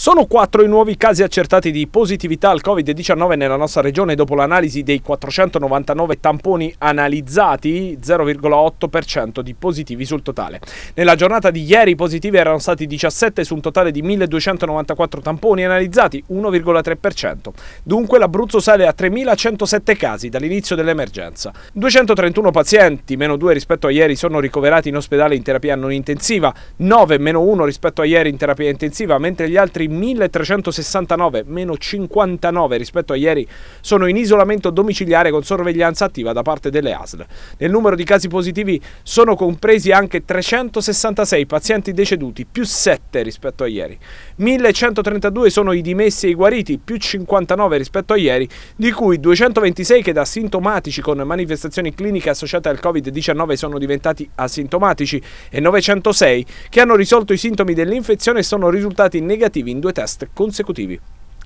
Sono quattro i nuovi casi accertati di positività al Covid-19 nella nostra regione dopo l'analisi dei 499 tamponi analizzati, 0,8% di positivi sul totale. Nella giornata di ieri i positivi erano stati 17 su un totale di 1294 tamponi analizzati, 1,3%. Dunque l'Abruzzo sale a 3107 casi dall'inizio dell'emergenza. 231 pazienti, meno 2 rispetto a ieri, sono ricoverati in ospedale in terapia non intensiva, 9 meno 1 rispetto a ieri in terapia intensiva, mentre gli altri 1369, meno 59 rispetto a ieri, sono in isolamento domiciliare con sorveglianza attiva da parte delle ASL. Nel numero di casi positivi sono compresi anche 366 pazienti deceduti, più 7 rispetto a ieri. 1132 sono i dimessi e i guariti, più 59 rispetto a ieri, di cui 226 che da sintomatici con manifestazioni cliniche associate al Covid-19 sono diventati asintomatici e 906 che hanno risolto i sintomi dell'infezione e sono risultati negativi in due test consecutivi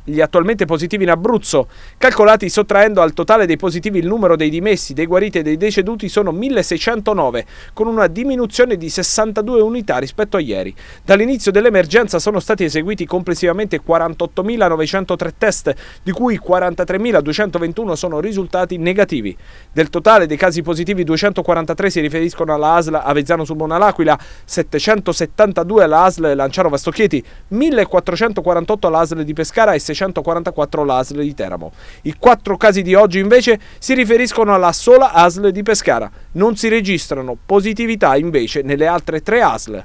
gli attualmente positivi in Abruzzo, calcolati sottraendo al totale dei positivi il numero dei dimessi, dei guariti e dei deceduti sono 1609, con una diminuzione di 62 unità rispetto a ieri. Dall'inizio dell'emergenza sono stati eseguiti complessivamente 48.903 test, di cui 43.221 sono risultati negativi. Del totale dei casi positivi 243 si riferiscono alla ASL Avezzano sul Monalaquila, 772 alla ASL Lanciano Vastocchieti, 1448 alla ASL di Pescara e 644 l'ASL di Teramo. I quattro casi di oggi invece si riferiscono alla sola ASL di Pescara. Non si registrano positività invece nelle altre tre ASL.